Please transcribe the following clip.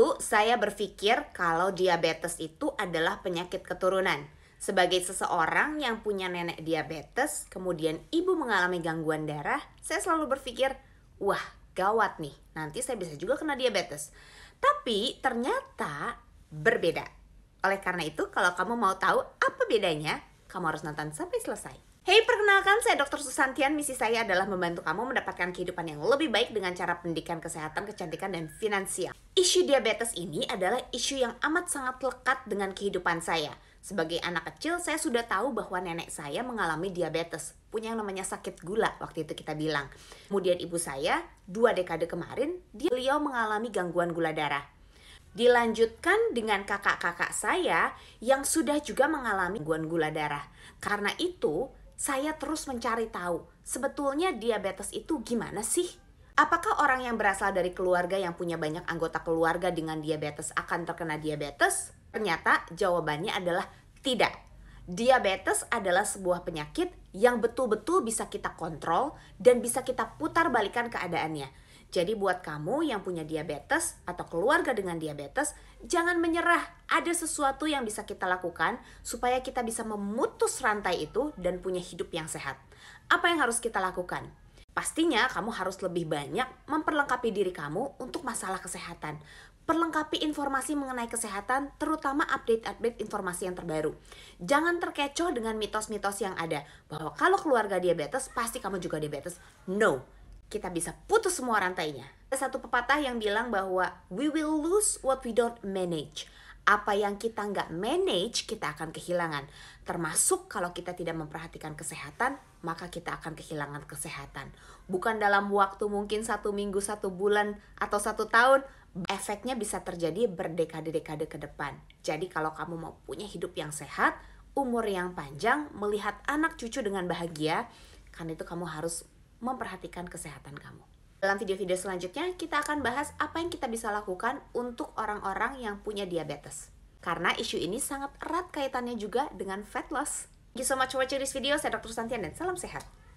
Dulu saya berpikir kalau diabetes itu adalah penyakit keturunan. Sebagai seseorang yang punya nenek diabetes, kemudian ibu mengalami gangguan darah, saya selalu berpikir, wah gawat nih, nanti saya bisa juga kena diabetes. Tapi ternyata berbeda. Oleh karena itu, kalau kamu mau tahu apa bedanya, kamu harus nonton sampai selesai. Hei, perkenalkan saya Dr. Susantian. Misi saya adalah membantu kamu mendapatkan kehidupan yang lebih baik dengan cara pendidikan kesehatan, kecantikan, dan finansial. Isu diabetes ini adalah isu yang amat sangat lekat dengan kehidupan saya. Sebagai anak kecil, saya sudah tahu bahwa nenek saya mengalami diabetes, punya yang namanya sakit gula waktu itu kita bilang. Kemudian ibu saya, dua dekade kemarin, dia beliau mengalami gangguan gula darah. Dilanjutkan dengan kakak-kakak saya yang sudah juga mengalami gangguan gula darah. Karena itu, saya terus mencari tahu sebetulnya diabetes itu gimana sih? Apakah orang yang berasal dari keluarga yang punya banyak anggota keluarga dengan diabetes akan terkena diabetes? Ternyata jawabannya adalah tidak. Diabetes adalah sebuah penyakit yang betul-betul bisa kita kontrol dan bisa kita putar balikan keadaannya jadi buat kamu yang punya diabetes atau keluarga dengan diabetes, jangan menyerah. Ada sesuatu yang bisa kita lakukan supaya kita bisa memutus rantai itu dan punya hidup yang sehat. Apa yang harus kita lakukan? Pastinya kamu harus lebih banyak memperlengkapi diri kamu untuk masalah kesehatan. Perlengkapi informasi mengenai kesehatan, terutama update-update informasi yang terbaru. Jangan terkecoh dengan mitos-mitos yang ada bahwa kalau keluarga diabetes pasti kamu juga diabetes. No, kita bisa putus semua rantainya. Ada satu pepatah yang bilang bahwa we will lose what we don't manage. Apa yang kita nggak manage, kita akan kehilangan. Termasuk kalau kita tidak memperhatikan kesehatan, maka kita akan kehilangan kesehatan. Bukan dalam waktu mungkin satu minggu, satu bulan, atau satu tahun, efeknya bisa terjadi berdekade-dekade ke depan. Jadi kalau kamu mau punya hidup yang sehat, umur yang panjang, melihat anak cucu dengan bahagia, karena itu kamu harus memperhatikan kesehatan kamu. Dalam video-video selanjutnya, kita akan bahas apa yang kita bisa lakukan untuk orang-orang yang punya diabetes. Karena isu ini sangat erat kaitannya juga dengan fat loss. Thank you so much for watching this video. Saya Dr. Santian dan salam sehat.